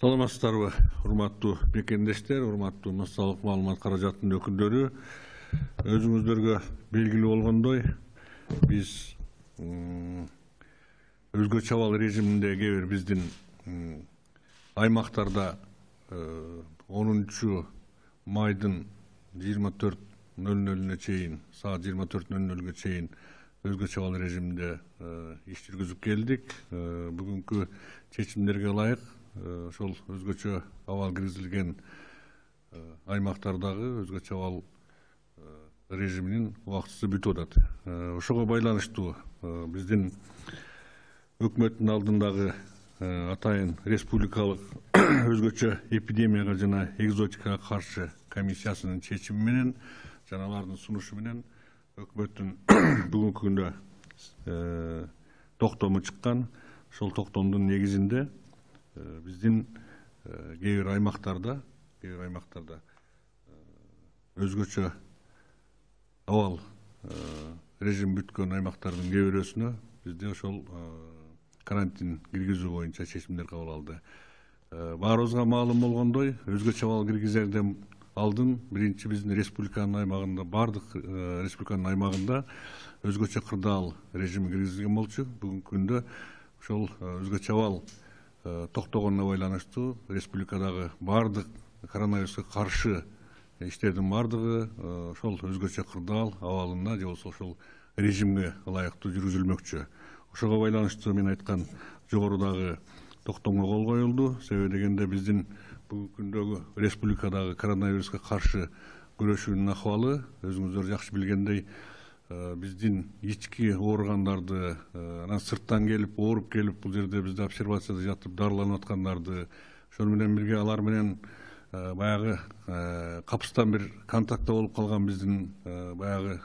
саламатсыздарбы урматтуу мекендештер урматтуу массалык маалымат каражатынын өкүлдөрү өзүңүздөргө белгилүү болгондой биз өзгөчө абал режиминде кээ бир биздин аймактарда э, онунчу майдын жыйырма төрт нөл нөлүнө чейин саат жыйырма төрт нөл нөлгө чейин өзгөчө абал режиминде иш э, жүргүзүп келдик э, бүгүнкү чечимдерге ылайык ошол э, өзгөчө абал киргизилген э, аймактардагы өзгөчө абал э, режиминин убактысы бүтүп атат ошого байланыштуу биздин өкмөттүн алдындагы атайын республикалык өзгөчө эпидемияга жана экзотикага каршы комиссиясынын чечими менен жана алардын сунушу менен өкмөттүн бүгүнкү күндө токтому чыккан ошол токтомдун негизинде біздің кейбір аймақтарда кейбір аймактарда өзгөчө абал режим бүткөн аймактардын кээ бирөөсүнө бизде ошол карантин киргизүү боюнча чечимдер кабыл алды баарыбызга маалым болгондой өзгөчө абал киргизерден алдын биринчи биздин республиканын аймагында баардык республиканын аймагында өзгөчө кырдаал режими киргизилген болчу бүгүнкү күндө ошол өзгөчө абал Э, тоқтоғанына байланысты республикадағы бардық коронавирусқа қарсы істердің бардығы ошол э, өзгөчө кырдаал абалына же болбосо ошол режимге ылайыктуу жүргүзүлмөкчү ошого байланыштуу мен айткан жогорудагы токтомго кол коюлду себеби дегенде биздин бүгүнкү күндөгү республикадагы коронавируска каршы күрөшүүнүн акыбалы өзүңүздөр жакшы билгендей Э, биздин ички ооругандарды э, анан сырттан келип ооруп келип бул жерде бизде обсервацияда жатып дарыланып аткандарды ошону менен бирге алар менен э, баягы капыстан бир контактта болуп калган биздин баягы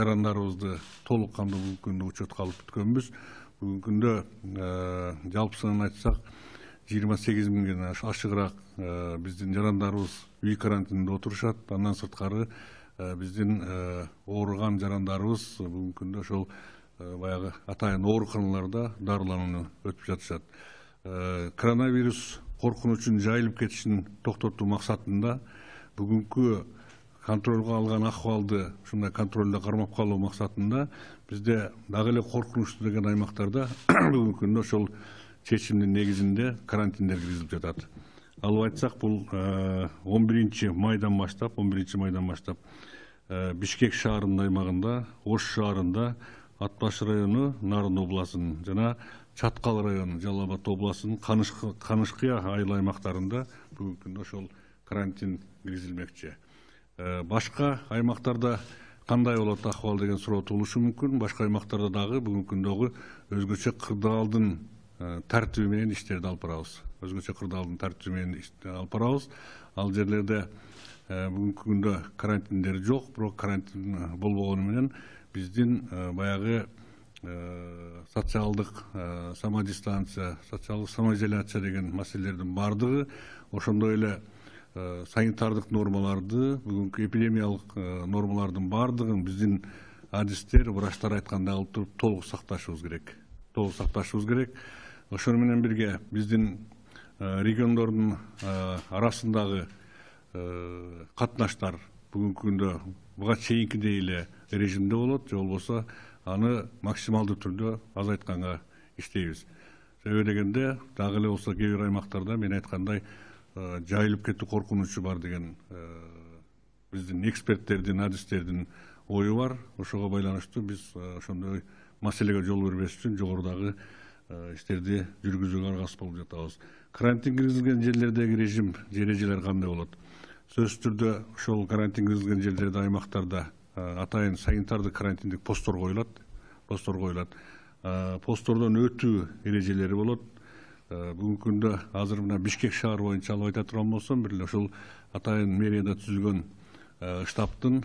жарандарыбызды толук кандуу бүгүнкү күндө учетко алып бүткөнбүз бүгүнкү күндө жалпы санын айтсак жыйырма сегиз миңден ашыгыраак биздин жарандарыбыз үй карантинде отурушат андан сырткары биздин ооруган жарандарыбыз бүгүнкү күндө ошол баягы атайын ооруканаларда дарыланууну өтүп жатышат коронавирус коркунучун жайылып кетишин токтотуу максатында бүгүнкү контролго алган акыбалды ушундай контролдо кармап калуу максатында бизде дагы эле коркунучтуу деген аймактарда бүгүнкү күндө ошол чечимдин негизинде карантиндер киргизилип жатат алып айтсак бул он биринчи майдан баштап он биринчи майдан баштап Э, бішкек шаарынын аймагында ош шаарында ат районы району нарын обласынын жана чаткал району жалал абад обласынын канышкыя айыл аймактарында бүгүнкү күндө ошол карантин киргизилмекчи э, башка аймактарда кандай болот акыбал деген суроо туулушу мүмкүн башка аймактарда дагы бүгүнкү күндөгү өзгөчө кырдаалдын э, тартиби менен иштерди алып барабыз өзгөчө кырдаалдын тартиби менен алып барабыз ал жерлерде Э, бүгінгі күнде карантиндер жоқ бірақ карантин э, болбогону биздин э, баягы социалдык самодистанция социалдык самоизоляция деген маселелердин баардыгы ошондой эле санитардык нормаларды бүгүнкү эпидемиялык нормалардың баардыгын биздин адистер врачтар айткандай алып туруп толук сакташыбыз керек толук сакташыбыз керек ошону менен бирге биздин региондордун арасындагы Э, қатынаштар бүгінгі күнде бұған шейінкідей эле режимде болот же болбосо аны максималды түрдө азайтканга иштейбиз себеби дегенде дагы эле болсо кээ бир аймактарда мен айткандай э, жайылып кетүү коркунучу бар деген э, биздин эксперттердин адистердин ою бар ошого байланыштуу биз ошондой маселеге жол бербеш үчүн жогорудагы иштерди жүргүзүүгө аргасыз болуп жатабыз карантин киргизилген жерлердеги режим эрежелер кандай болот сөзсіз түрде ошол карантин кіргізілген жерлерде аймактарда атайын санитардык карантиндик посттор коюлат посттор коюлат посттордон өтүү эрежелери болот бүгүнкү күндө азыр мына бишкек шаары боюнча алып айта турган болсом бир эле ушул атайын мэрияда түзүлгөн штабтын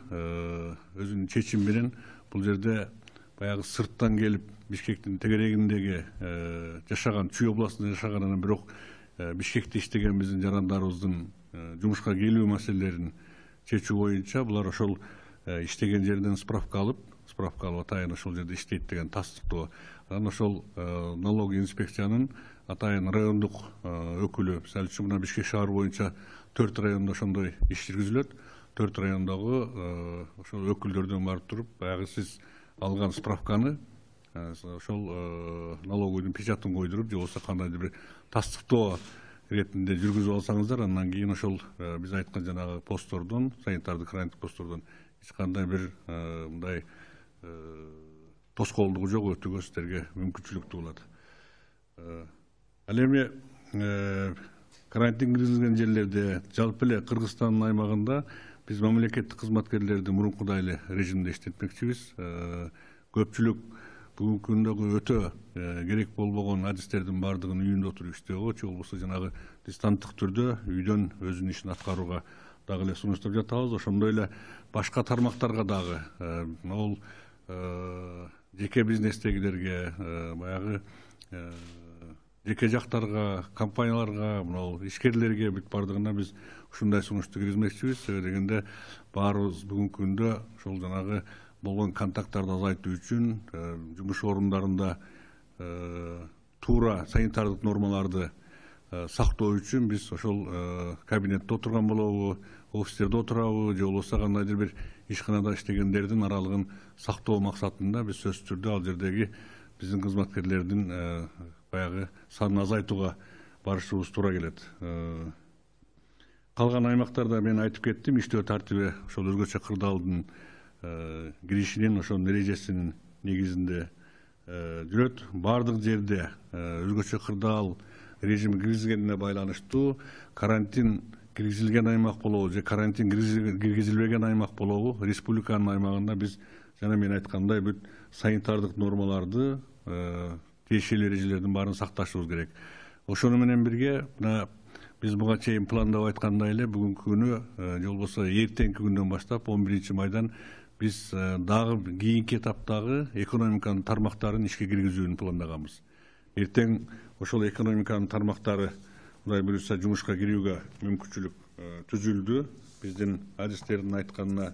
өзүнүн чечими менен бул жерде баягы сырттан келип бишкектин тегерегиндеги жашаган чүй областында анан бирок бишкекте иштеген биздин жарандарыбыздын Э, жұмысқа келу мәселелерін шешу бойынша бұлар ошол иштеген э, жерден справка алып справка алып атайын ошол жерде иштейт деген тастыктоо анан ошол э, налог инспекциянын атайын райондук өкүлү мисалы үчүн мына бишкек шаары боюнча төрт райондо ошондой иш жүргүзүлөт төрт райондогу ошол өкүлдөрдөн барып туруп баягы сиз алган справканы ошол налоговыйдын печатын койдуруп же болбосо кандайдыр бир тастыктоо ретінде жүргізіп алсаңыздар анан кейін ошол э, биз айткан жанагы посттордон санитардык карантин посттордон эч кандай бир э, мындай э, тоскоолдугу жок өтүүгө сиздерге мүмкүнчүлүк туулат ал эми карантин киргизилген жерлерде жалпы эле кыргызстандын аймагында биз мамлекеттик кызматкерлерди мурункудай эле режимде иштетмекчибиз көпчүлүк бүгүнкү күндөгү өтө керек болбогон адистердин баардыгын үйүндө отуруп иштөөгө же болбосо жанагы дистанттык түрдө үйдөн өзүнүн ишин аткарууга дагы эле сунуштап жатабыз ошондой эле башка тармактарга дагы могул жеке бизнестегилерге баягы жеке жактарга компанияларга мынау ишкерлерге бүт баардыгына биз ушундай сунушту киргизмекчибиз себеби дегенде баарыбыз бүгүнкү күндө ошол жанагы болған контакттарды азайту үшін э, жұмыс орындарында э, тура санитарлық нормаларды э, сақтау үшін біз ошол кабинетте отырған болобу офистерде отурабы же болбосо кандайдыр бир ишканада иштегендердин аралыгын сактоо максатында биз сөзсүз түрдө ал жердеги биздин кызматкерлердин баягы санын азайтууга барышыбыз туура келет калган аймактарда мен айтып кеттим иштөө тартиби ошол өзгөчө кырдаалдын киришинин ошол эрежесинин негизинде жүрөт баардык жерде өзгөчө кырдаал режим киргизгенине байланыштуу карантин киргизилген аймак болобу же карантин киргизилбеген аймак болобу республиканын аймагында биз жана мен айткандай бүт санитардык нормаларды тиешелүү эрежелердин баарын сакташыбыз керек ошону менен бирге мына биз буга чейин пландап айткандай эле бүгүнкү күнү же болбосо эртеңки күндөн баштап он биринчи майдан биз дагы кийинки этаптагы экономиканын тармактарын ишке киргизүүнү пландаганбыз эртең ошол экономиканын тармактары кудай буюрса жумушка кирүүгө мүмкүнчүлүк түзүлдү биздин адистердин айтканына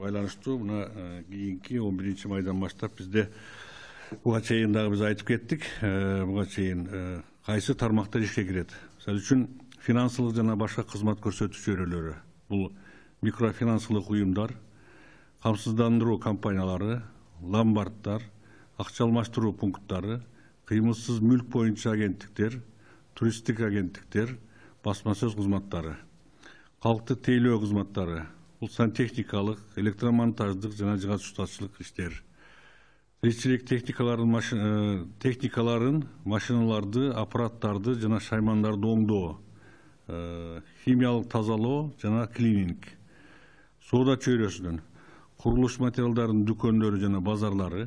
байланыштуу мына кийинки он биринчи майдан баштап бизде буга чейин дагы биз айтып кеттик буга чейин кайсы тармактар ишке кирет мисалы үчүн финансылык жана башка кызмат көрсөтүү чөйрөлөрү бул микрофинансылык уюмдар қамсыздандыру компаниялары ломбардтар ақша алмастыру пункттары қимылсыз мүлік бойынша агенттіктер туристік агенттіктер баспасөз қызматтары халықты тейлеу қызматтары бұл сантехникалық электромонтаждық және жазушытаршылық іштер тілшілік техникаларын, ә, техникаларын машиналарды аппараттарды және шаймандарды оңдоо ә, химиялық тазалау жана клининг Сода чөйрөсүнөн kuruluş materyallarının dükkanları және базарлары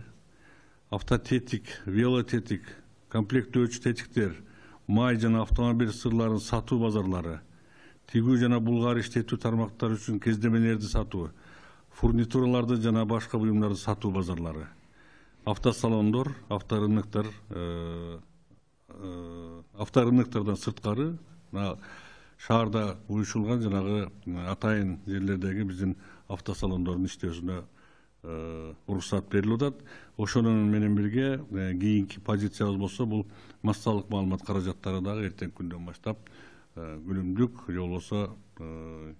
автотетик велотетик комплектөөчү тетиктер май жана автомобиль сырларын сатуу базарлары тигүү жана булгар иштетүү тармактары үчүн кездемелерди сатуу фурнитураларды жана башка буюмдарды сатуу базарлары автосалондор авторыныктар авторыныктардан сырткары мына шаарда уюшулган жанагы атайын жерлердеги биздин автосалондордун иштөөсүнө уруксат берилип атат ошонун менен бирге кийинки позициябыз болсо бул массалык маалымат каражаттары дагы эртеңки күндөн баштап күнүмдүк же болбосо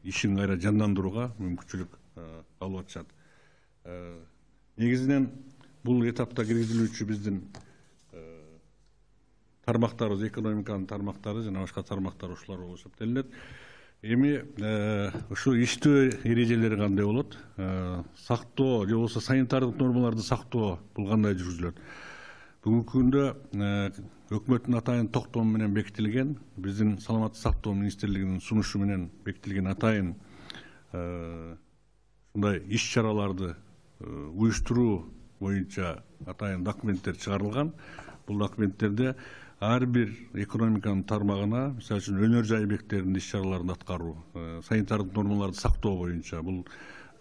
ишин кайра жандандырууга мүмкүнчүлүк алып атышат негизинен бул этапта киргизилүүчү биздин e, тармактарыбыз экономиканын тармактары жана башка тармактары ушулар болуп эсептелинет эми э, ушул иштөө эрежелери кандай болот э, сактоо же болбосо санитардык нормаларды сактоо бул кандай жүргүзүлөт бүгүнкү күндө э, өкмөттүн атайын токтому менен бекитилген биздин саламаттык сактоо министрлигинин сунушу менен бекитилген атайын мындай иш чараларды уюштуруу боюнча атайын документтер чыгарылган бул документтерде әрбір экономиканың тармағына мысалы үшін өнер жайбектерінің іс шараларын атқару ә, э, санитарлық нормаларды сақтау бойынша бұл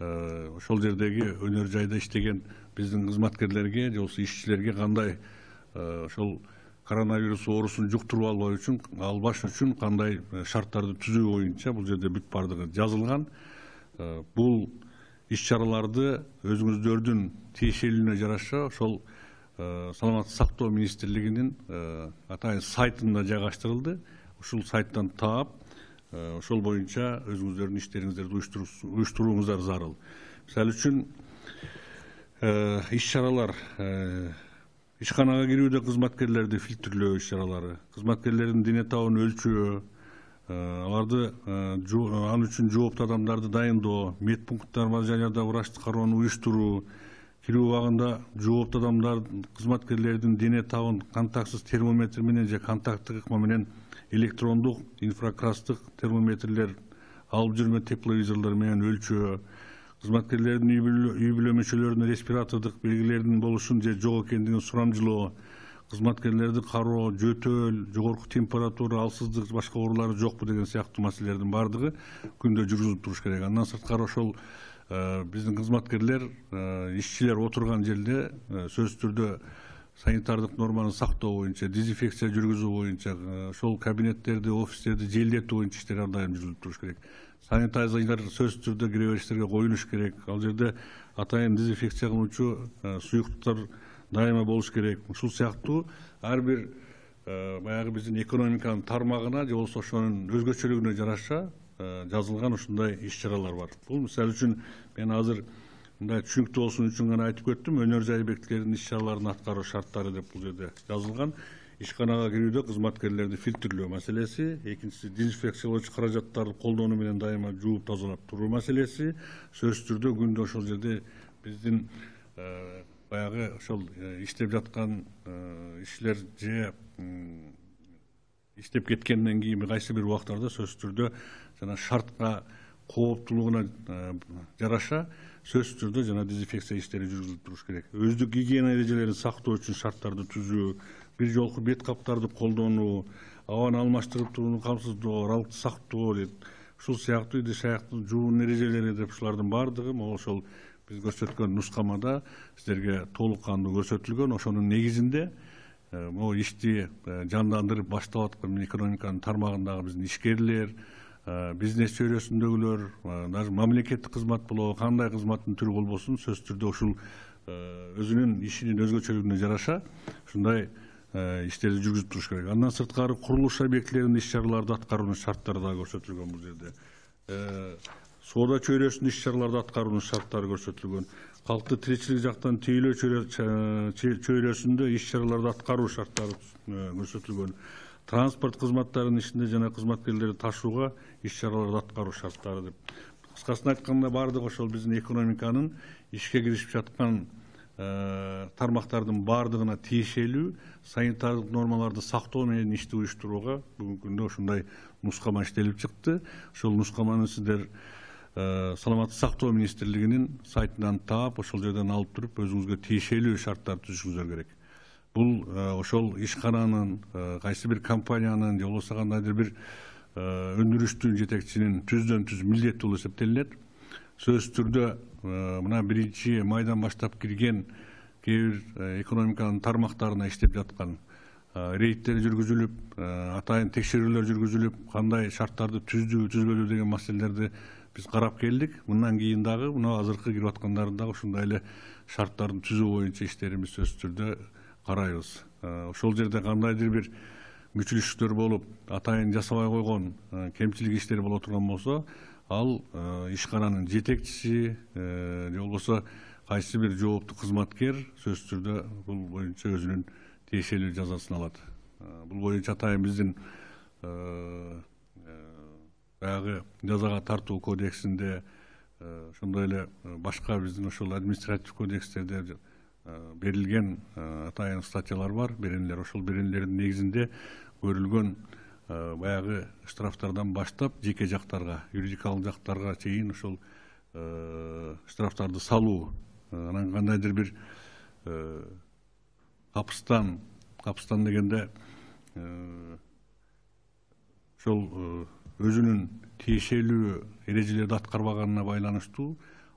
э, ошол жердегі өнер жайда іштеген біздің кызматкерлерге же болбосо қандай кандай э, ошол коронавирус оорусун жуктуруп алмау үшін албаш үшін қандай шарттарды түзу бойынша бұл жерде бүт жазылған, жазылган бұл іс шараларды өзіңіздердің тиешелүүнө жараша ошол Э, саламаттық сақтау министрлигинин э, атайын сайтында жайгаштырылды ушул сайттан таап э, ошол боюнча өзүңүздөрдүн иштериңиздерди уюштурууңуздар зарыл мисалы үчүн иш чаралар ишканага кирүүдө кызматкерлерди фильтрлөө иш чаралары кызматкерлердин дене табын өлчөө аларды аны үчүн жооптуу адамдарды дайындоо медпункттар жана врачтык кароону уюштуруу кіру уағында жуыпты адамдар кызматкерлердин дене табын контактсыз термометр менен же ыкма менен электрондық инфракрастық термометрлер алып тепловизорлор менен өлчөө кызматкерлердин үй бүлө мүшелерінің респиратордук белгілердің болушын же жок экендигин сурамжылоо кызматкерлерди кароо жөтөл жогорку температура алсыздык башка оорулары жокпу деген сыяктуу маселелердин баардыгы күндө жүргүзүлүп туруш керек андан сырткары ошол Э, біздің қызметкерлер işçiler э, отырған жерде э, сөз түрде санитардық норманы сақтау бойынша дезинфекция жүргізу бойынша сол кабинеттерді офистерді желдету бойынша іштер әрдайым жүргізіліп тұрыш керек санитайзерлер сөзсіз түрде кіреберістерге қойылыш керек ал жерде атайын дезинфекция қылынушы сұйықтықтар дайыма болуш керек ушул сыяктуу ар бир баягы биздин экономиканын тармагына же болбосо ошонун өзгөчөлүгүнө жараша жазылған ушундай иш чаралар бар бул мисалы үчүн мен азыр мындай түшүнүктүү болсун үчүн гана айтып кеттим өнөр жай іс иш чараларын аткаруу шарттары деп бул жерде жазылган ишканага кирүүдө кызматкерлерди фильтрлөө маселеси экинчиси дезинфекциялоочу каражаттарды колдонуу менен дайыма жууп тазалап туруу маселеси сөзсүз түрдө күндө ошол жерде биздин ә, баягы ошол иштеп ә, жаткан ишилер ә, же иштеп кеткенден кийин кайсы бир убактарда сөзсүз түрдө жана шартқа қауіптілігіне жараша сөзсіз түрде жана дезинфекция иштери жүргүзүлүп туруш керек өздүк гигиена ережелерін сактоо үчүн шарттарды түзүү бир жолку бет каптарды колдонуу абаны алмаштырып турууну камсыздоо аралыкты сактоо дейт ушул сыяктуу ыдыш аяктын жуунун эрежелери деп ушулардын баардыгы могу ошол биз көрсөткөн нускамада сиздерге толук кандуу көрсөтүлгөн ошонун негизинде могу ишти жандандырып баштап аткан экономиканын тармагындагы биздин ишкерлер Э, бизнес чөйрөсүндөгүлөр э, даже мамлекеттик кызмат болобу кандай кызматтын түрү болбосун сөзсүз түрдө ушул э, өзүнүн ишинин өзгөчөлүгүнө жараша ушундай иштерди жүргүзүп туруш керек андан сырткары курулуш объектилеринин иш чараларды аткаруунун шарттары дагы көрсөтүлгөн бул жерде соода чөйрөсүндө иш чараларды аткаруунун шарттары көрсөтүлгөн калкты тиричилик жактан тейлөө чөйрөсүндө иш чараларды аткаруу шарттары көрсөтүлгөн транспорт қызматтарының ішінде және қызметкерлерді ташуға іс шараларды атқару шарттары деп қысқасын айтқанда барлығы ошол біздің экономиканың ішке кірісіп жатқан ә, тармақтардың барлығына тиешелүү санитарлық нормаларды сактоо менен ишти уюштурууга бүгүнкү күндө ушундай нускама иштелип чыкты ошол нускаманы сиздер ә, сактоо сақтау э, сайтынан таап ошол жерден алып туруп өзүңүзгө тиешелүү шарттарды түзүшүңүздөр керек бул e, ошол ишкананын e, кайсы бир компаниянын же болбосо кандайдыр бир e, өндүрүштүн жетекчинин түздөн түз милдети болуп эсептелинет сөзсүз түрдө мына биринчи майдан баштап кирген кээ бир экономиканын тармактарына иштеп жаткан рейдтер жүргүзүлүп атайын текшерүүлөр жүргүзүлүп кандай шарттарды түздүбү түзбөдүбү деген маселелерди биз карап келдик мындан кийин дагы мына азыркы кирип аткандардын дагы ушундай эле шарттарын түзүү боюнча иштерибиз сөзсүз түрдө қарайбыз ә, ә, ә, ошол жерде кандайдыр бир мүчүлүштүктөр болуп атайын жасабай койгон кемчилик иштер боло турган болсо ал ишкананын жетекчиси же болбосо кайсы бир жооптуу кызматкер сөзсүз түрдө бул боюнча өзүнүн тиешелүү жазасын алат бул боюнча атайын биздин баягы жазага тартуу кодексинде ошондой эле башка биздин ошол административдик кодекстерде Э, берілген э, атайын статьялар бар беренлер ошол беренелердин негізінде көрілген э, баяғы штрафтардан баштап жеке жақтарға юридикалык жақтарға чейин ошол штрафтарды салуу анан кандайдыр бир капыстан капыстан дегенде ошол өзүнүн тиешелүү эрежелерди аткарбаганына байланыштуу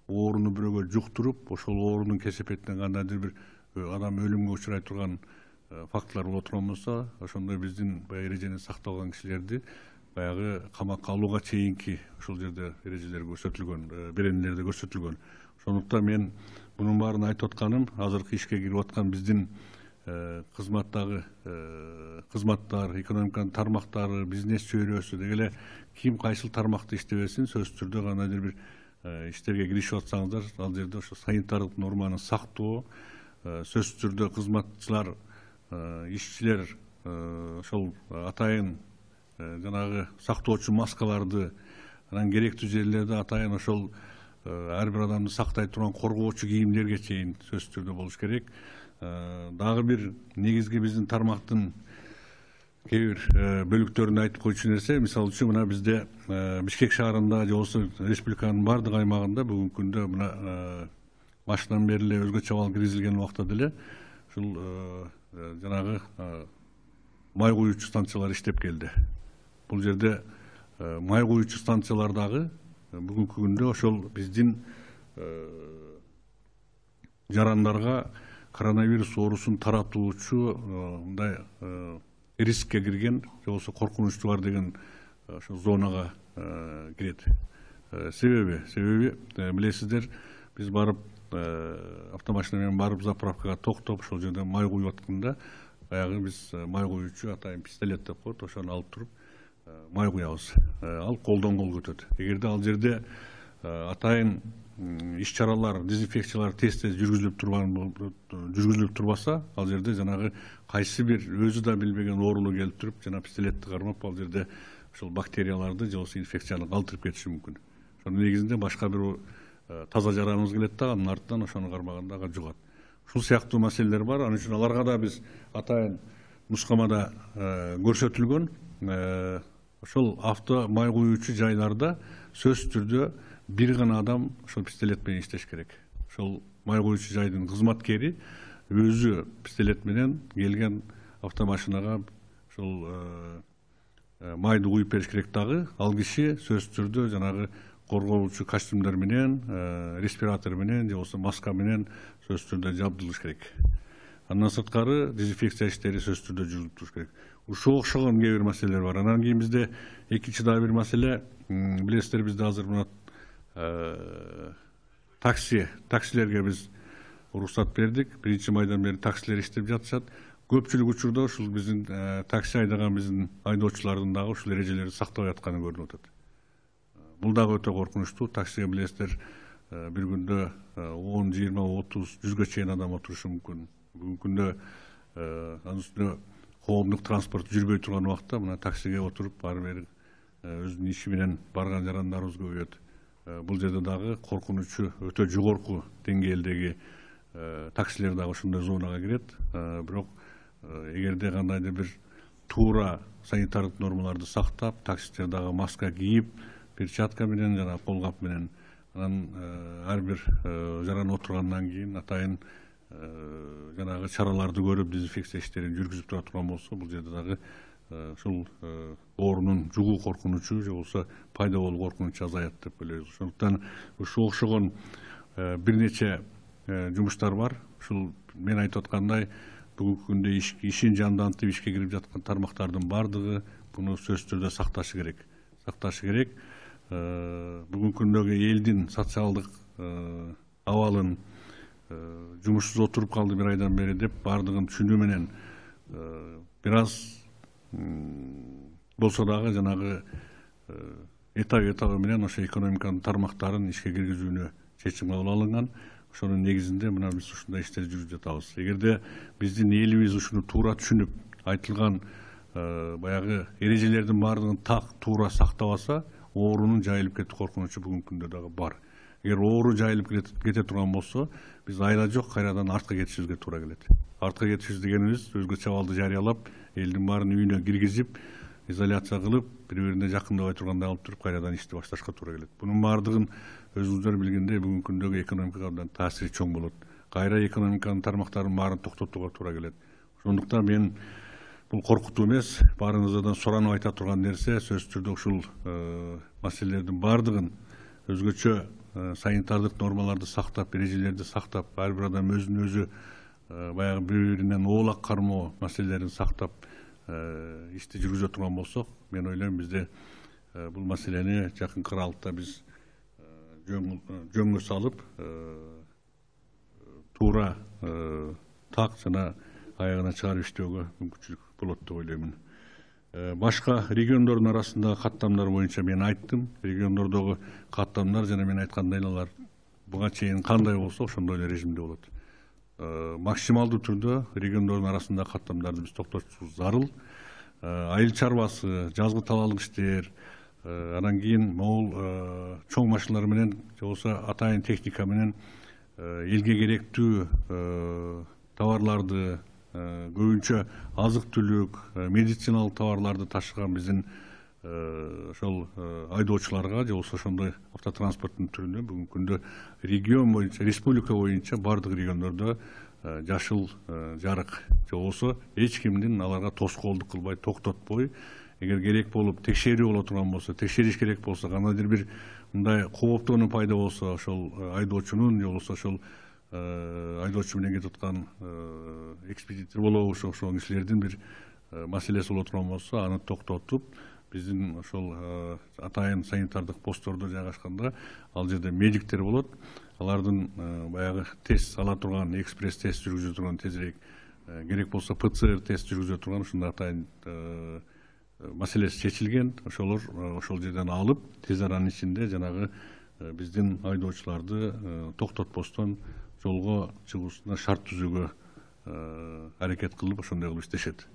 ооруну бирөөгө жуктуруп ошол оорунун кесепетинен кандайдыр бир э, адам өлүмгө учурай турган э, фактылар боло турган болсо ошондо биздин баягы эрежени сакталган кишилерди баягы камакка алууга чейинки ошол жерде эрежелер көрсөтүлгөн э, беренелерде көрсөтүлгөн ошондуктан мен мунун баарын айтып атканым азыркы ишке кирип аткан биздин кызматтагы кызматтар экономиканын тармактары бизнес чөйрөсү деги эле ким кайсыл тармакта иштебесин сөзсүз түрдө кандайдыр бир Э, иштерге киришип атсаңыздар ал жерде ошо санитардык норманы сактоо э, сөзсүз түрдө кызматчылар э, ишчилер ошол атайын жанагы сактоочу маскаларды анан керектүү жерлерде атайын ошол ар бир адамды сактай турган коргоочу кийимдерге чейин сөзсүз түрдө болуш керек дагы бир негизги биздин тармактын бир бөлүктөрүн айтып койчу нерсе мысалы үшін мына бизде бишкек шаарында же болбосо республиканын баардык аймагында бүгүнкү күндө мына башынан эле өзгөчө абал киргизилген убакта деле ушул жанагы май куюучу станциялар иштеп келди бул жерде май куюучу дагы бүгүнкү күндө ошол биздин жарандарга коронавирус оорусун таратуучу мындай риске кірген же болмаса қорқынышты бар деген ошо зонаға кирет себебі себеби білесіздер біз барып автомашинамен барып заправкага тоқтап ошол жерде май құйып атканда баягы биз май куюучу атайын пистолет деп коет ошону алып туруп май куябыз ал колдон кол көтөт эгерде ал жерде атайын іс шаралар дезинфекциялар тез тез жүргізіліп тұрған жүргізіліп тұрбаса ал жерде жаңағы қайсы бір өзі да білмеген аурулы келіп тұрып жаңағы пистолетті қармап ал жерде сол бактерияларды же болмаса инфекцияны қалдырып кетиши мүмкін соның негизинде башка бир э, таза жарағымыз келет да анын артынан ошону кармаганда ага жугат ушул сыяктуу маселелер бар ал үчүн аларга да биз атайын нускамада э, көрсөтүлгөн ошол э, авто май куюучу жайларда сөзсүз түрдө бир гана адам ошол менен иштеш керек ошол май куйчу жайдын кызматкери өзү пистолет менен келген автомашинага ошол майды куюп бериш керек дагы ал киши сөзсүз түрдө жанагы коргоочу костюмдар менен респиратор менен же болбосо маска менен сөзсүз түрдө жабдылыш керек андан сырткары дезинфекция иштери сөзсүз түрдө жүргүзүлүп туруш керек ушуга окшогон кээ бир маселелер бар анан кийин бизде экинчи дагы бир маселе билесиздер бизде азыр мына ә, такси таксилерге біз рұқсат бердік бірінші майдан бері таксилер істеп жатышады көпшілік учурда ушул биздин ә, такси айдаган биздин айдоочулардын дагы ушул эрежелерди сактабай атканы көрүнүп атат бул дагы өтө коркунучтуу таксиге билесиздер ә, бир күндө он жыйырма отуз жүзгө чейин адам отурушу мүмкүн бүгүнкү күндө анын үстүнө коомдук транспорт жүрбөй турган убакта мына таксиге отуруп ары бери өзүнүн иши менен барган жарандарыбыз көбөйөт Э, бұл жерде дағы коркунучу өте жогорку деңгээлдеги э, таксилер дагы ошондой зонага кирет э, бирок эгерде кандайдыр бир туура санитардык нормаларды сактап таксисттер дагы маска кийип перчатка менен жана кол менен анан ар бир жаран отургандан кийин атайын жанагы чараларды көрүп дезинфекция иштерин жүргүзүп тура турган болсо бул жерде дагы ушул оорунун жугуу коркунучу же болбосо пайда болуу коркунучу азаят деп ойлойбуз ошондуктан ушуга окшогон бир нече жумуштар бар ушул мен айтып аткандай бүгүнкү күндө ишин жандантып ишке кирип жаткан тармактардын баардыгы буну сөзсүз түрдө сакташы керек сакташы керек э, бүгүнкү күндөгү элдин социалдык э, абалын э, жумушсуз отуруп калды бир айдан бери деп баардыгын түшүнүү менен бир аз болсо дагы жанагы э, этап этабы менен ошо экономиканын тармактарын ишке киргизүүнү чечим кабыл алынган ошонун негизинде мына биз ушундай иштер жүргүзүп жатабыз эгерде биздин элибиз ушуну туура түшүнүп айтылган э, баягы эрежелердин баардыгын так туура сактабаса оорунун жайылып кетүү коркунучу бүгүнкү күндө дагы бар эгер оору жайылып кете турган болсо биз айла жок кайрадан артка кетишибизге туура келет артка кетишибиз дегенибиз өзгөчө абалды жарыялап элдин баарын үйүнө киргизип изоляция кылып бири бирине жакындабай тургандай алып туруп кайрадан ишти башташка туура келет бунун баардыгын өзүңүздөр билгендей бүгүнкү күндөгү экономикага абдан таасири чоң болот кайра экономиканын тармактарын баарын токтотууга туура келет ошондуктан мен бул коркутуу эмес баарыңыздардан суранып айта турган нерсе сөзсүз түрдө ушул маселелердин баардыгын өзгөчө санитардык нормаларды сактап эрежелерди сактап ар бир адам өзүн өзү баягы бири биринен оолак кармоо маселелерин сактап ишти жүргүзүп турган болсок мен ойлойм бизде бул маселени жакынкы аралыкта биз жөнгө салып туура так жана аягына чыгарып иштөөгө мүмкүнчүлүк болот деп ойлоймун башка региондордун арасындагы каттамдар боюнча мен айттым региондордогу каттамдар жана мен айткандой алар буга чейин кандай болсо ошондой эле режимде болот максималдуу түрдө региондордун арасында каттамдарды биз токтотушубуз зарыл айыл чарбасы жазгы талаалык иштер анан кийин могул чоң машиналар менен же болбосо атайын техника менен элге керектүү товарларды көбүнчө азык түлүк медициналык товарларды ташыган биздин ошол э, э, айдоочуларга же болбосо ошондой автотранспорттун түрүнө бүгүнкү күндө регион боюнча республика боюнча баардык региондордо э, жашыл жарык же болбосо эч кимдин аларга тоскоолдук кылбай токтотпой эгер керек болуп текшерүү боло турган болсо текшериш керек болсо кандайдыр бир мындай кооптонуу пайда болсо ошол айдоочунун же болбосо ошол айдоочу менен кетип аткан экспедитор болобу ошол кишилердин бир маселеси боло турган болсо аны токтотуп біздің ошол атайын санитардык постторду жайгашканда ал жерде медиктер болот алардын баягы тест ала турган экспресс тест жүргүзө турган тезирээк керек болсо пцр тест жүргүзө турган ушундай атайын маселеси чечилген ошолор ошол жерден алып тез аранын ичинде жанагы биздин айдоочуларды токтотпостон жолго чыгуусуна шарт түзүүгө аракет кылып ошондой кылып иштешет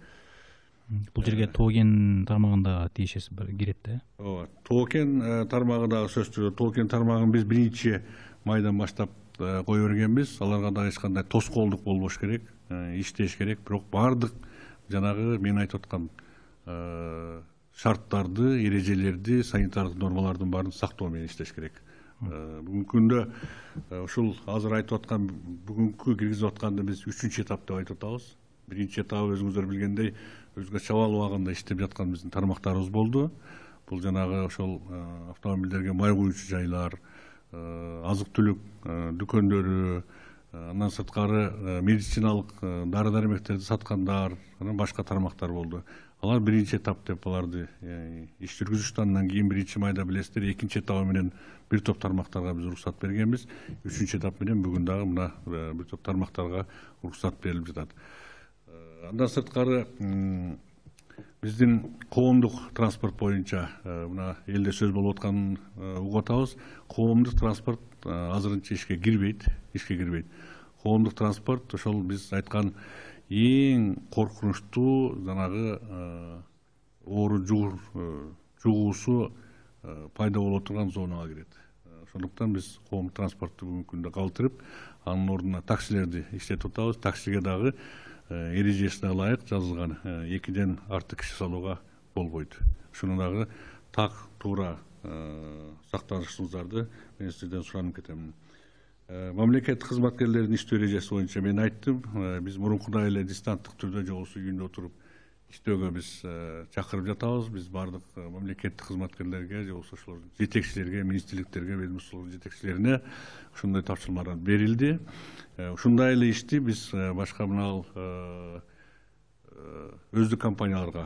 бұл жерге токен э, тармағындағы тиешесі кіреді да ооба токен тармағындағы сөзді токен тармағын біз бірінші майдан бастап э, қоя бергенбіз аларга да ешқандай кандай тоскоолдук болбош керек иштеш э, керек бірақ бардық жанагы мен айтып аткан шарттарды эрежелерди санитардык нормалардың баарын сактоо менен иштеш керек бүгүнкү күндө ушул азыр айтып аткан бүгүнкү киргизип атканды биз үчүнчү этап деп айтып атабыз биринчи этап өзүңүздөр білгендей өзгөчө абал убагында иштеп жаткан биздин тармактарыбыз болду бул жанагы ошол э, автомобилдерге май куюучу жайлар э, азык түлүк э, дүкөндөрү андан сырткары медициналык дары дармектерди саткандар анан башка тармактар болду алар биринчи этап деп аларды иш жүргүзүштү андан кийин биринчи майда билесиздер экинчи этабы менен бир топ тармактарга биз уруксат бергенбиз үчүнчү этап менен бүгүн дагы мына бир топ тармактарга уруксат берилип жатат андан сырткары биздин коомдук транспорт боюнча э, мына элде сөз болуп атканын э, угуп атабыз коомдук транспорт э, азырынча ишке кирбейт ишке кирбейт коомдук транспорт ошол биз айткан эң коркунучтуу жанагы оору жугуусу пайда боло турган зонага кирет ошондуктан биз коомдук транспортту бүгүнкү күндө калтырып анын ордуна таксилерди иштетип атабыз таксиге дагы Э, ережесіне лайық жазылған э, екіден артық кіші салуға болмайды шынындағы тақ тура э, сақтанышыңыздарды мен сіздерден сұранып кетемін мемлекет қызметкерлердің істеу ережесі бойынша мен айттым Біз мурункудай эле дистанттық түрде же үйінде отырып иштөөгө біз э, чакырып жатабыз біз баардык э, мамлекеттик кызматкерлерге же ошол жетекчилерге министрликтерге ведомство жетекчилерине ушундай тапшырмалар берилди э, ушундай эле ишти биз башка мынал өздүк компанияларга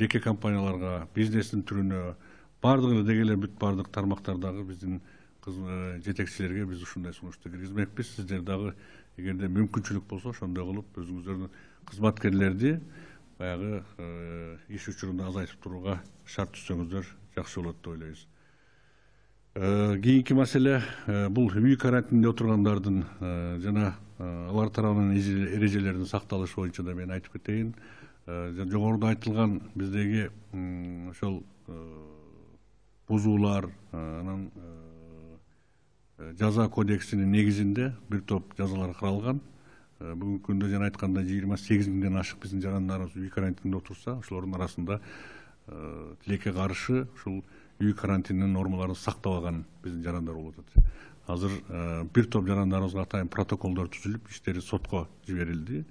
жеке компанияларга бизнестин түрүнө эле деги эле бүт баардык тармактардагы биздин жетекчилерге биз ушундай сунушту киргизмекпиз сиздер дагы эгерде мүмкүнчүлүк болсо ошондой кылып өзүңүздөрдүн кызматкерлерди баяғы э, иш учурунду азайтып тұруға шарт түзсөңүздөр жақсы болот деп ойлойбуз э, кийинки маселе э, бұл үй карантинде отырғандардың жана алар тарабынан ережелердің сакталышы боюнча да мен айтып кетейин жогоруда айтылған біздегі ошол бузуулар анан жаза кодексинин негизинде бир топ жазалар каралган бүгінгі күнде жаңа айтқандай жиырма сегіз мыңнан ашық біздің жарандарымыз үй карантинінде отырса ошолордун арасында тилекке каршы ушул үй карантининин нормаларын сактап биздин жарандар болуп атат азыр бир топ жарандарыбызга атайын протоколдор түзүлүп иштери сотко жиберилди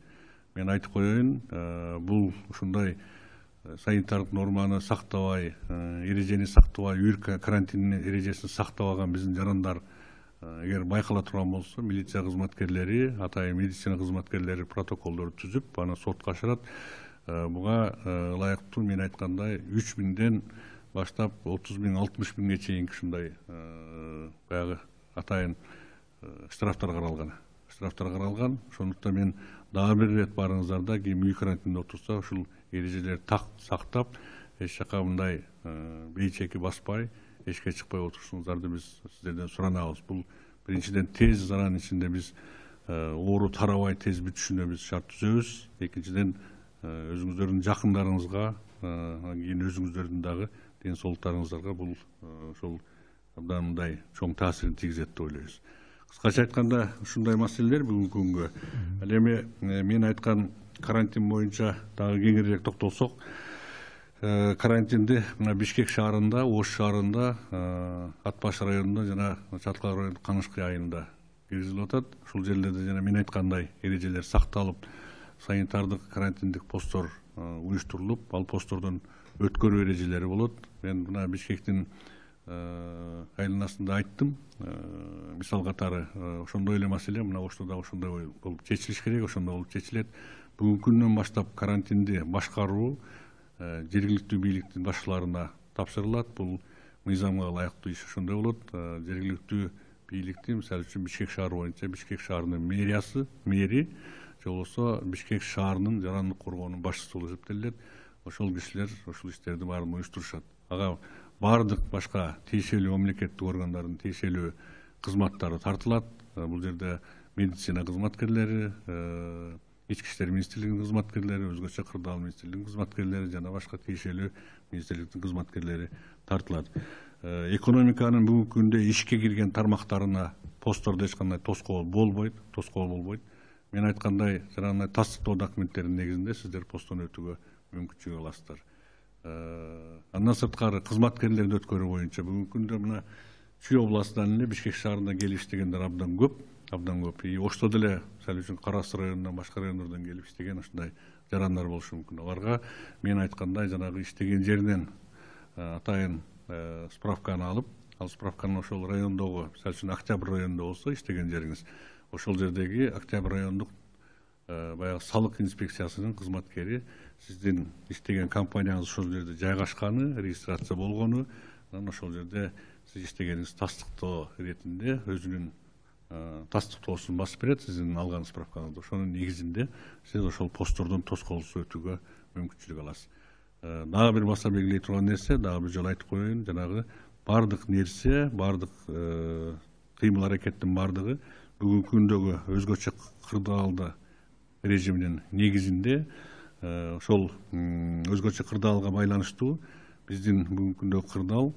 мен айтып коеюн бул ушундай санитардык норманы сактабай эрежени сактабай үй карантини эрежесин сактабаган биздин жарандар эгер байкала турган болсо милиция кызматкерлери э, э, э, атайын медицина кызматкерлери протоколдорду түзүп анан сотко ашырат буга ылайыктуу мен айткандай үч миңден баштап отуз миң алтымыш миңге чейинки ушундай баягы атайын штрафтар каралган штрафтар каралган ошондуктан мен дагы бир ирет баарыңыздарда ким үй карантинде отурса ушул эрежелерди сактап эч жака мындай бейчеки баспай кешке шықпай отырсыңыздарды деп біз сіздерден сұранамыз бұл біріншіден тез араның ішінде біз оору тарабай тез бүтүшүнө біз шарт түзөбүз экинчиден өзүңүздөрдүн жакындарыңызга кийин өзүңүздөрдүн дагы ден соолуктарыңыздарга бул ошол абдан мындай чоң таасирин тийгизет деп ойлойбуз кыскача айтканда ушундай маселелер бүгүнкү күнгө ал эми мен айткан карантин боюнча дагы кеңирирэк токтолсок карантинде мына бишкек шаарында ош шаарында ат башы районунда жана чаткал району канышкы айылында киргизилип атат ушул жерлерде жана мен айткандай эрежелер сакталып санитардык карантиндик посттор уюштурулуп ал посттордон өткөрүү эрежелери болот мен мына бишкектин айланасында айттым мисал катары ошондой эле маселе мына ошто дагы ошондой болуп чечилиш керек ошондой болуп чечилет бүгүнкү күндөн баштап карантинди башкаруу Э, жергілікті биліктің басшыларына тапсырылады бұл мыйзамға лайықты іс ошондой болот э, жергиликтүү бийликти мисалы үчүн бишкек шаары боюнча бишкек шаарынын мэриясы мэри же болбосо бишкек шаарынын жарандык коргоонун башчысы болуп эсептелет ошол кишилер ошол иштердин баарын уюштурушат ага баардык башка тиешелүү мамлекеттик органдардын тиешелүү кызматтары тартылат э, бул жерде медицина кызматкерлери ички иштер министрлигинин кызматкерлери өзгөчө кырдаал министрлигинин кызматкерлери жана башка тиешелүү министрликтин кызматкерлери тартылат экономиканын бүгүнкү күндө ишке кирген тармактарына посттордо эч кандай тоскоол болбойт тоскоол болбойт мен айткандай жанагындай тастыктоо документтеринин негизинде сиздер посттон өтүүгө мүмкүнчүлүк аласыздар андан сырткары кызматкерлерди өткөрүү боюнча бүгүнкү күндө мына чүй областынан эле бишкек шаарына келип иштегендер абдан көп абдан көп и ошто деле мисалы үчүн карас районунан башка райондордон келип иштеген ушундай жарандар болушу мүмкүн аларга мен айткандай жанагы иштеген жеринен э, атайын э, справканы алып ал справканы ошол райондогу мисалы үчүн октябрь районунда болсо иштеген жериңиз ошол жердеги октябрь райондук э, баягы салык инспекциясынын кызматкери сиздин иштеген компанияңыз ошол жерде жайгашканы регистрация болгону анан ошол жерде сиз иштегениңизди тастыктоо иретинде өзүнүн Э, тастық тосын басып береді сіздің алған справкаңызды соның негізінде сіз ошол посттордон тоскоолсуз өтүүгө мүмкүнчүлүк аласыз э, дагы бир баса белгилей турган нерсе дагы бир жолу айтып коеюн жанагы баардык нерсе баардык э, кыймыл аракеттин баардыгы бүгүнкү күндөгү өзгөчө кырдаалды режимдин негизинде ошол өзгөчө кырдаалга байланыштуу биздин бүгүнкү күндөгү кырдаал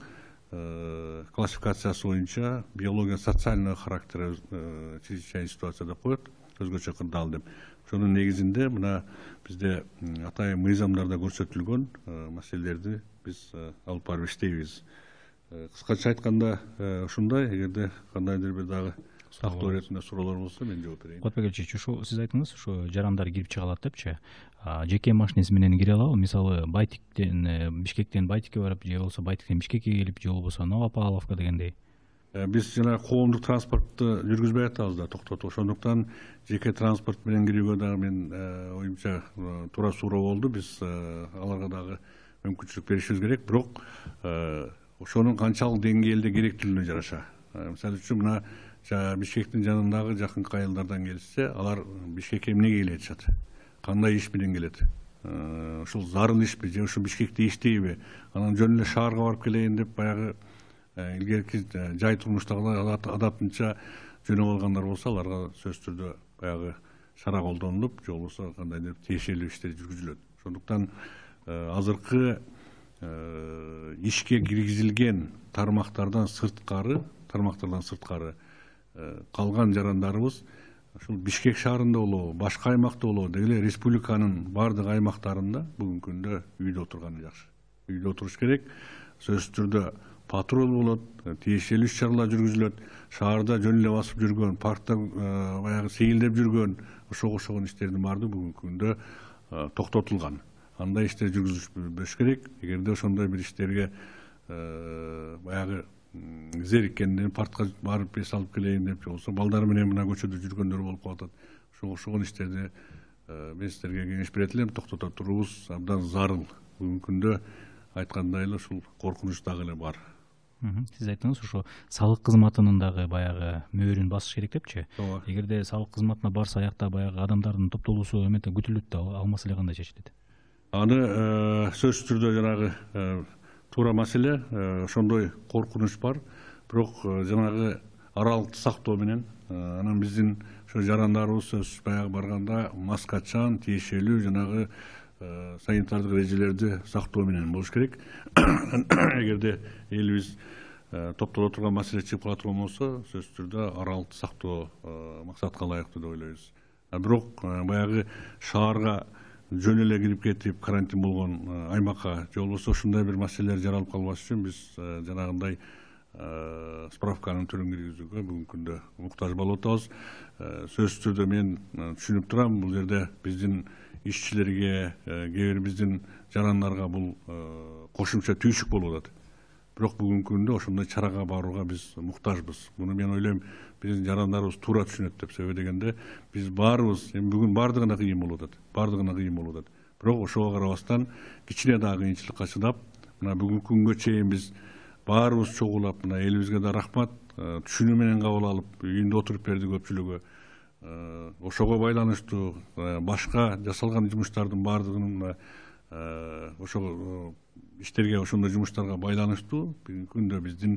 Э, классификациясы боюнча биология социального характера э, чрезвычайный ситуация деп коет өзгөчө кырдаал деп ошонун негизинде мына бизде атайын мыйзамдарда көрсөтүлгөн э, маселелерди биз алып барып иштейбиз кыскача айтканда ушундай эгерде кандайдыр бир дагы сактоо иретинде суроолор болсо мен жооп берейин кубатбек элчич ушу сиз айттыңыз ушу жарандар кирип чыга алат депчи жеке машинеси менен кире алабы мисалы байтиктен э, бишкектен байтикке барып же болбосо байтиктен бишкекке келип же болбосо новопавловка дегендей э, биз жанагы коомдук транспортту жүргүзбөй атабыз да токтотуп ошондуктан жеке транспорт менен кирүүгө дагы менин э, оюмча туура суроо болду биз аларга дагы мүмкүнчүлүк беришибиз керек бирок ошонун канчалык деңгээлде керектүүлүгүнө жараша мисалы үчүн мына жаңа бишкектин жанындағы жақын айылдардан келишсе алар бишкекке эмнеге келе атышат кандай иш менен келет ушул ә, зарын ишпи же ушул бишкекте иштейби анан жөн эле шаарга барып келейин деп баягы ә, илгерки ә, жай турмуштагыдай адатынча жөнөп алгандар болсо аларга сөзсүз түрдө баягы шара колдонулуп же болбосо кандайдыр тиешелүү иштер жүргүзүлөт ошондуктан азыркы ишке киргизилген тармактардан сырткары тармактардан сырткары калган э, жарандарыбыз ушул бишкек шаарында болобу башка аймакта болобу деги эле республиканын баардык аймактарында бүгүнкү күндө үйдө отурганы жакшы үйдө отуруш керек сөзсүз түрдө патруль болот э, тиешелүү иш чаралар жүргүзүлөт шаарда жөн эле басып жүргөн паркта э, баягы сейилдеп жүргөн ошого окшогон иштердин баардыгы бүгүнкү күндө токтотулган андай иштер жүргүзүшбөш керек эгерде ошондой бир иштерге баягы зериккенден партка барып эс алып келейин деп же болбосо балдары менен мына көчөдө жүргөндөр болуп калып атат ошол окшогон иштерди мен сиздерге кеңеш берет элем токтото туруңуз абдан зарыл бүгүнкү күндө айткандай эле ушул коркунуч дагы эле бар сиз айттыңыз ошо салык кызматынын дагы баягы мөөрүн басыш керек депчи ооба эгерде салык кызматына барса аякта баягы адамдардын топтолуусу эмете күтүлөт да ал маселе кандай чечилет аны сөзсүз түрдө жанагы тура мәселе э, ошондой коркунуч бар бирок э, жанагы аралыкты сактоо менен э, анан биздин ошо жарандарыбыз сөзсүз баягы барганда маскачан тиешелүү жанагы санитардык эрежелерди сактоо менен болуш керек эгерде элибиз топтоло турган маселе чыгып кала турган болсо сөзсүз түрдө аралыкты сактоо максатка ылайыктуу деп ойлойбуз бирок баягы шаарга жөн эле кирип кетип карантин болгон э, аймакка же болбосо ушундай бир маселелер жаралып калбаш үчүн биз э, жанагындай э, справканын түрүн киргизүүгө бүгүнкү күндө муктаж болуп атабыз сөзсүз түрдө мен түшүнүп турам бул жерде биздин ишчилерге кээ бир биздин жарандарга бул кошумча түйшүк болуп атат бирок бүгүнкү күндө ошондой чарага барууга биз муктажбыз муну мен ойлойм биздин жарандарыбыз туура түшүнөт деп себеби дегенде биз баарыбыз эми бүгүн баардыгына кыйын болуп атат баардыгына кыйын болуп атат бирок ошого карабастан кичине дагы кыйынчылыкка чыдап мына бүгүнкү күнгө чейин биз баарыбыз чогуулап мына элибизге да рахмат түшүнүү менен кабыл алып үйүндө отуруп берди көпчүлүгү ошого байланыштуу башка жасалган жумуштардын баардыгын мына ошого иштерге ошондой жумуштарга байланыштуу бүгүнкү күндө биздин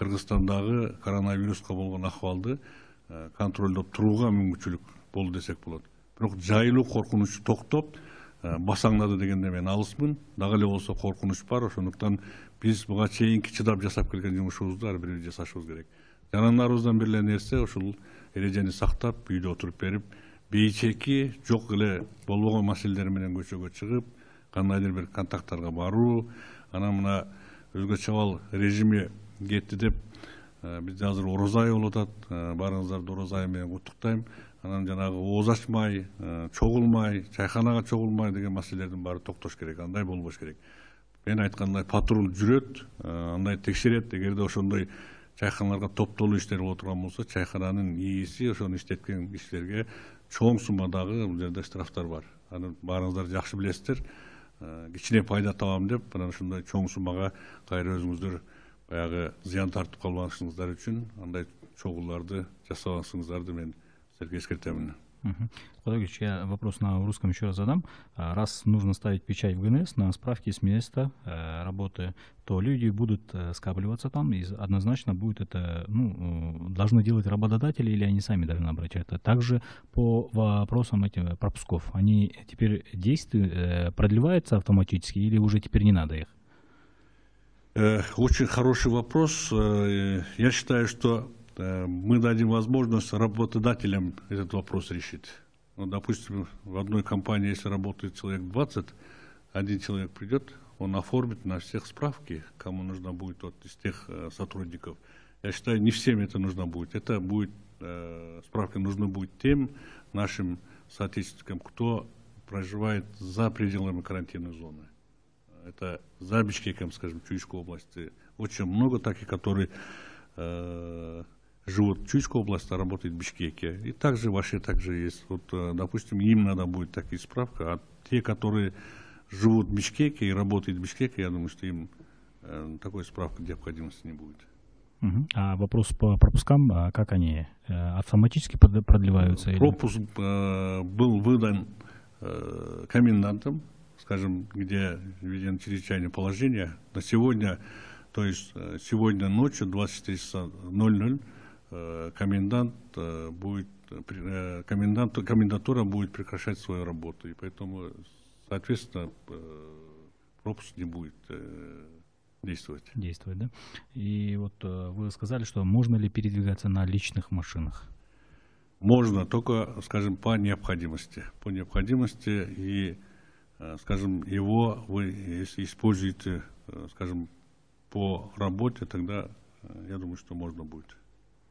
кыргызстандагы коронавируска болгон акыбалды э, контролдоп турууга мүмкүнчүлүк болду десек болот бирок жайылуу коркунуч токтоп э, басаңдады дегенде мен алысмын дагы эле болсо коркунуч бар ошондуктан биз буга чейинки чыдап жасап келген жумушубузду ар бирибиз жасашыбыз керек жарандарыбыздан бир эле нерсе ушул эрежени сактап үйдө отуруп берип бейчеки жок эле болбогон маселелер менен көчөгө чыгып қандайдыр бир контакттарга бару анан мына өзгөчө абал режими кетти деп ә, бизде азыр орозай айы болуп ә, атат баарыңыздарды ороз айы менен куттуктайм анан жанагы ооз ачмай ә, чогулмай чайханага чогулмай деген маселелердин баары токтош керек андай болбош керек мен айткандай патруль жүрөт андай текшерет эгерде ошондой чайханаларга топтолуу иштер болуп отурган болсо чайхананын ээси ошону иштеткен кишилерге чоң суммадагы бул жерде штрафтар бар аны баарыңыздар жакшы билесиздер кичине пайда табам деп анан ушундай чоң суммага кайра өзүңүздөр баягы зыян тартып калбашыңыздар үчүн андай чогулларды жасабасыңыздарды мен силерге эскертемин Владимир я вопрос на русском еще раз задам. А, раз нужно ставить печать в ГНС на справке с места э, работы, то люди будут э, скапливаться там, и однозначно будет это, ну, э, должны делать работодатели, или они сами должны обращать это. Также по вопросам этих пропусков, они теперь действуют, продлеваются автоматически, или уже теперь не надо их? Очень хороший вопрос. Я считаю, что Э, мы дадим возможность работодателям этот вопрос решить. Ну, допустим, в одной компании, если работает человек 20, один человек придет, он оформит на всех справки, кому нужна будет вот, из тех э, сотрудников. Я считаю, не всем это нужно будет. Это будет э, справка нужна будет тем нашим соотечественникам, кто проживает за пределами карантинной зоны. Это за Бишкеком, скажем, Чуйской области. Очень много таких, которые э, живут в Чуйской области, а работают в Бишкеке. И также вообще также есть. Вот, э, допустим, им надо будет такая справка, а те, которые живут в Бишкеке и работают в Бишкеке, я думаю, что им э, такой справка необходимости не будет. Угу. А вопрос по пропускам, а как они э, автоматически продлеваются? Пропуск э, был выдан э, комендантом, скажем, где введено чрезвычайное положение. На сегодня, то есть э, сегодня ночью 24 часа 00 Э, комендант э, будет, э, комендант, комендатура будет прекращать свою работу, и поэтому, соответственно, пропуск не будет действовать. Действовать, да. И вот вы сказали, что можно ли передвигаться на личных машинах? Можно, только, скажем, по необходимости. По необходимости и, скажем, его вы если используете, скажем, по работе, тогда я думаю, что можно будет.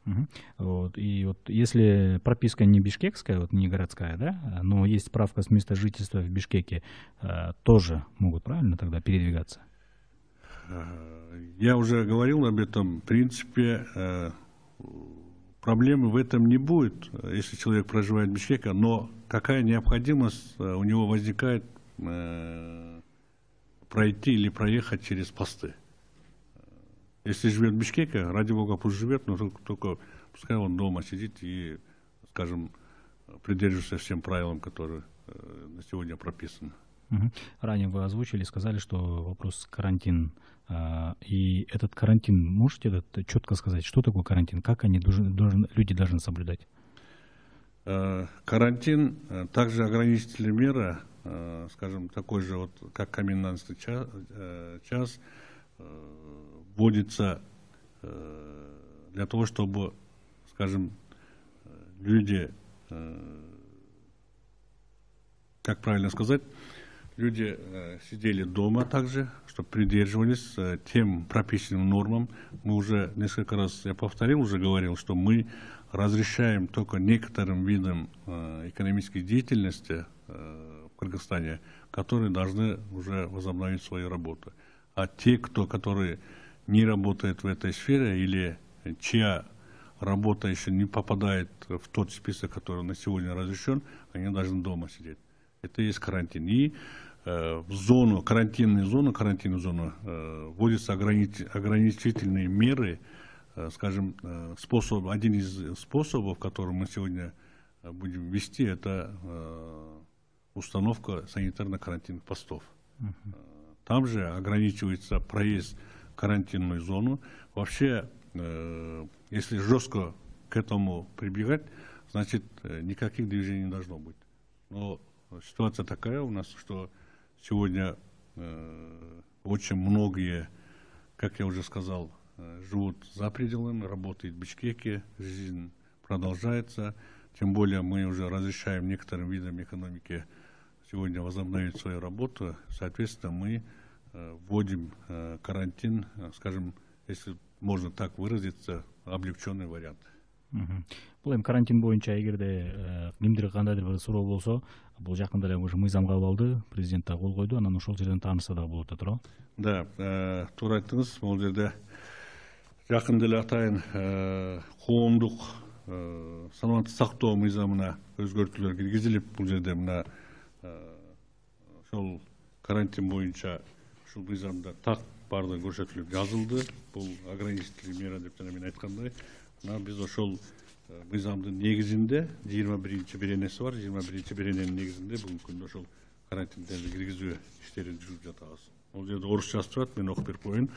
Угу. Вот, и вот если прописка не бишкекская, вот не городская, да, но есть справка с места жительства в Бишкеке, э, тоже могут правильно тогда передвигаться? Э, я уже говорил об этом. В принципе, э, проблемы в этом не будет, э, если человек проживает в Бишкеке, но какая необходимость э, у него возникает э, пройти или проехать через посты? Если живет в Бишкеке, ради бога, пусть живет, но только, только пускай он дома сидит и, скажем, придерживается всем правилам, которые э, на сегодня прописаны. Угу. Ранее вы озвучили, сказали, что вопрос карантин. А, и этот карантин, можете этот, четко сказать, что такое карантин, как они должен, должен, люди должны соблюдать? Э, карантин, э, также ограничители меры, э, скажем, такой же, вот, как комендантский час, час вводится э, для того, чтобы, скажем, люди, э, как правильно сказать, люди э, сидели дома также, чтобы придерживались тем прописанным нормам. Мы уже несколько раз, я повторил, уже говорил, что мы разрешаем только некоторым видам экономической деятельности в Кыргызстане, которые должны уже возобновить свою работу. А те, кто, которые не работает в этой сфере или чья работа еще не попадает в тот список, который на сегодня разрешен, они должны дома сидеть. Это есть карантин. И э, в зону, карантинную зону, карантинную зону э, вводятся огранич, ограничительные меры, э, скажем, э, способ, один из способов, который мы сегодня э, будем вести, это э, установка санитарно-карантинных постов. Uh -huh. Э, там же ограничивается проезд карантинную зону. Вообще, э, если жестко к этому прибегать, значит, э, никаких движений не должно быть. Но ситуация такая у нас, что сегодня э, очень многие, как я уже сказал, живут за пределами, работают в Бишкеке, жизнь продолжается. Тем более мы уже разрешаем некоторым видам экономики сегодня возобновить свою работу. Соответственно, мы Э, вводим э, карантин, э, скажем, если можно так выразиться, облегченный вариант. бул эми карантин боюнча эгерде кимдир кандайдыр бир суроо болсо бул жакында эле уже мыйзамга алды президент да кол койду анан ошол жерден тааныса дагы болот да туурабы да туура айттыңыз могул жерде жакында эле атайын коомдук саламаттык сактоо мыйзамына өзгөртүүлөр киргизилип бул жерде мына ошол карантин боюнча ушул мыйзамда так баардыгы көрсөтүлүп жазылды бул ограничительный мера деп жана мен айткандай мына биз ошол мыйзамдын э, негизинде жыйырма биринчи беренеси бар жыйырма биринчи берененин негизинде бүгүнкү күндө ошол карантиндерди киргизүү иштерин жүргүзүп жатабыз ол жерде орусча жазып турат мен окуп берип коеюн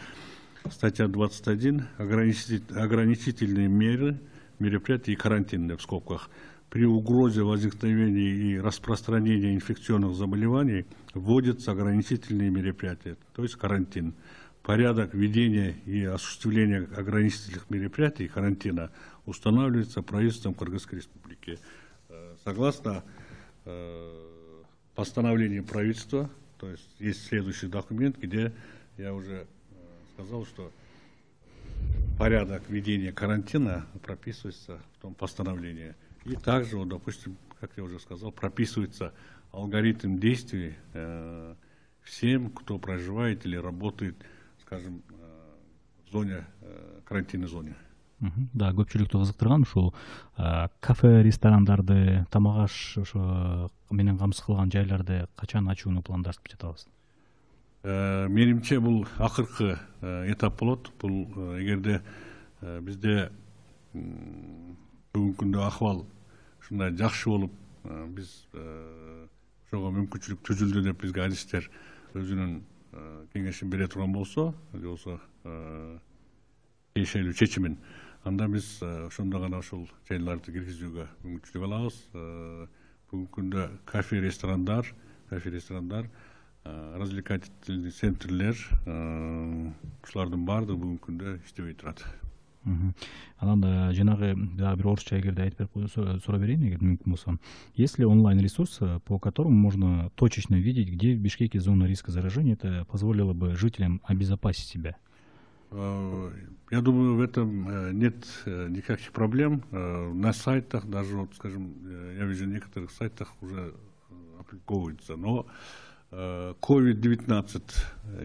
статья двадцать один ограничительные меры мероприятий и карантин деп в скобках при угрозе возникновения и распространения инфекционных заболеваний вводятся ограничительные мероприятия, то есть карантин. Порядок ведения и осуществления ограничительных мероприятий карантина устанавливается правительством Кыргызской республики. Э, согласно э, постановлению правительства, то есть есть следующий документ, где я уже э, сказал, что порядок ведения карантина прописывается в том постановлении. И также, вот, допустим, как я уже сказал, прописывается алгоритм действий э, всем, кто проживает или работает, скажем, э, в зоне, э, карантинной зоне. да көпчүлүктү кызыктырган ушул э, кафе ресторандарды тамак аш ошо менен камсыз кылган жайларды качан ачууну пландаштырып жатабыз э, менимче бул акыркы э, этап болот бул эгерде бизде бүгүнкү күнде ахуал ушундай жакшы болуп биз ошого мүмкүнчүлүк түзүлдү деп бизге адистер өзүнүн кеңешин бере турган болсо же болбосо тиешелүү чечимин анда биз ошондо гана ушул жайларды киргизүүгө мүмкүнчүлүк алабыз бүгүнкү күндө кафе ресторандар кафе ресторандар развлекательный центрлер ушулардын баардыгы бүгүнкү күндө иштебей турат анан жанагы дагы бир орусча эгерде айтып берип суроо берейин эгер мүмкүн болсо есть ли онлайн ресурс э, по которому можно точечно видеть где в бишкеке зона риска заражения это позволило бы жителям обезопасить себя э, я думаю, в этом э, нет никаких проблем. На сайтах даже, вот, скажем, я вижу, на некоторых сайтах уже опубликовывается. Но COVID-19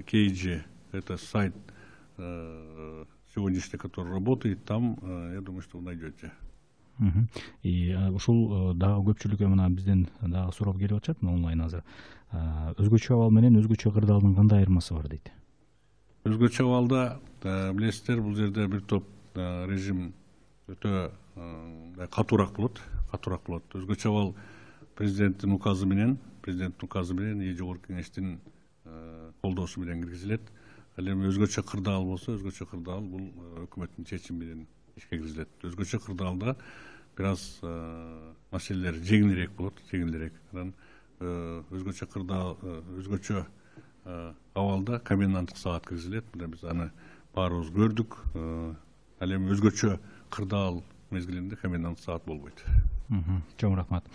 KG, это сайт сегодняшний, который работает, там, э, я думаю, что вы найдете. и э, ушул э, дагы көпчүлүгү мына бизден дагы суроо келип атышат мына онлайн азыр өзгөчө абал менен өзгөчө кырдаалдын кандай айырмасы бар дейт өзгөчө абалда билесиздер бул жерде бир топ режим өтө катуураак болот катуураак болот өзгөчө абал президенттин указы менен президенттин указы менен и жогорку кеңештин колдоосу менен киргизилет әлем өзгөчө кырдаал болсо өзгөчө кырдаал бул өкмөттүн менен ишке киргизилет өзгөчө кырдаалда бир аз маселелер жеңилирээк болот жеңилирээк анан өзгөчө кырдаал өзгөчө абалда коменданттык саат киргизилет мына биз аны баарыбыз көрдүк ал эми өзгөчө кырдаал мезгилинде коменданттык саат болбойт чоң рахмат